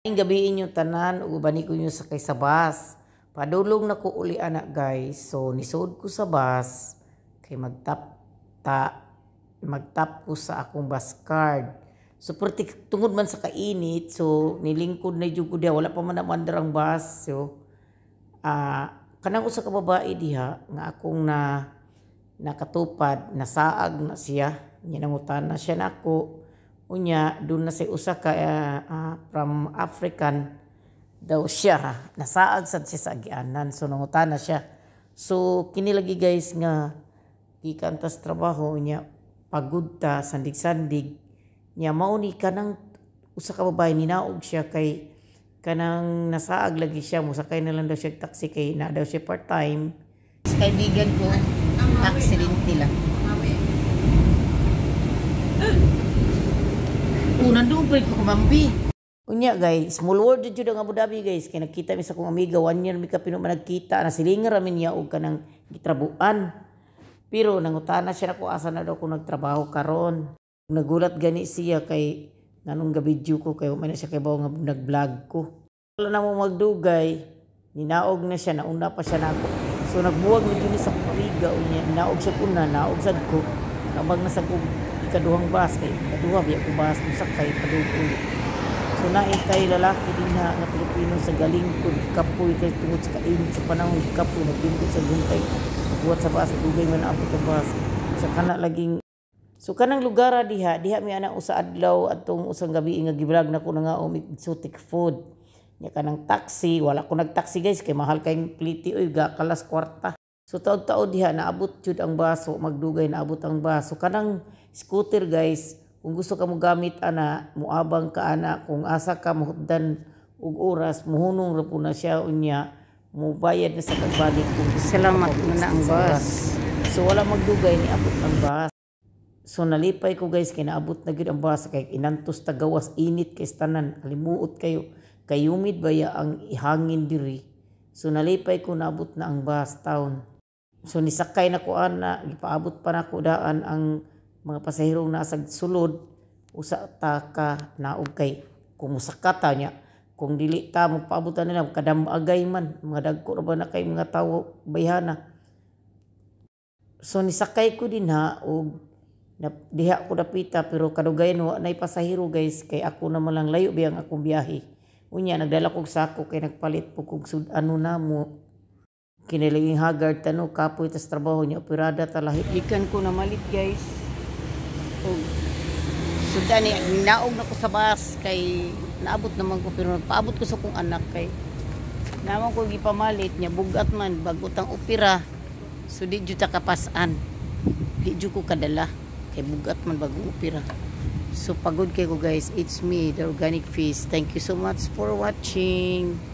Ang gabi inyo tanan, uban ko nyo sakay sa bus. Padulong na ko uli anak guys. So nisod ko sa bus. Kay magtap ta, magtap ko sa akong bus card. So perti tungod man sa kainit, so nilingkod na jud ko diha wala pa man naandar ang bus. So ah uh, kanang usa ka babae diha nga akong na nakatupad, nasaag na siya, ninangutan na siya nako. Na ako unya doon na si usa ka uh, uh, from African daw siya nasaad sad siya sa agianan so nangutan na siya so kini lagi guys nga gikan trabaho niya pagudta sandig-sandig niya mao ni kanang usa ka babae ninaog siya kay kanang nasaag lagi siya musakay na lang daw siya taxi kay na daw siya part time sa kaibigan ko accident nila nadubay ko kamambi. Unya guys, small world jud ang Abu Dhabi guys. Kay nakita mi sa akong amiga one year mi ka pino nagkita na silingar ramin niya og kanang gitrabuan. Pero nangutana siya nako asa na daw ko nagtrabaho karon. Nagulat gani siya kay nganong video ko kay man siya kay bawo nag-vlog ko. Wala na mo magdugay. Ninaog na siya, nauna pa siya nako. So nagbuwag mi dinhi sa akong amiga unya, naog siya una, naog sad ko. Kabag na sa kong ikaduhang bahas kay ikaduha biya ko bahas mo kay padukoy so naay kay lalaki din na nga Pilipino sa galing ko kapoy kay tungod sa kain sa panahon kapoy nagbinti sa guntay buhat sa bahas dugay man abot ang bahas sa kana laging So kanang lugar diha, diha may anak usa adlaw atong usang gabi nga giblog na ko nga og um, exotic food. Nya kanang taxi, wala ko nagtaxi guys kay mahal kay pliti oy kalas kwarta. So taod-taod diha naabot jud ang baso, magdugay naabot ang baso. Kanang scooter guys, kung gusto ka mo gamit ana, muabang ka ana kung asa ka mohuddan og oras, muhunong ra na siya unya, mubayad na sa kagbalik kung salamat na na ang bus. So wala magdugay ni abot ang bus. So nalipay ko guys kay naabot na gyud ang bus kay inantos tagawas init kay tanan, alimuot kayo. Kay humid baya ang ihangin diri. So nalipay ko naabot na ang bus town. So nisakay na ko ana, ipaabot pa na ko daan ang mga pasaherong nasa sulod usa ta ka naog kay kung musakata niya kung dili ta mo paabutan nila kadamagay man mga dagko ba na kay mga tawo bayhana so nisakay ko din ha og na, diha ko dapita pero kadugay wa nay pasahero guys kay ako na malang layo biyang akong biyahe unya nagdala kog sako kay nagpalit po kog ano na mo Kiniliging Haggard tanu kapoy tas trabaho niya operada talahit. Ikan ko na malit guys. Oh. O suda ni naog na ko sa bus kay naabot naman ko pero nagpaabot ko sa kong anak kay naman ko gipamalit niya bugat man bagutang opera. So di jud ta kapasan. Di jud ko kadala kay bugat man bagong opera. So pagod kay ko guys. It's me, the Organic Feast. Thank you so much for watching.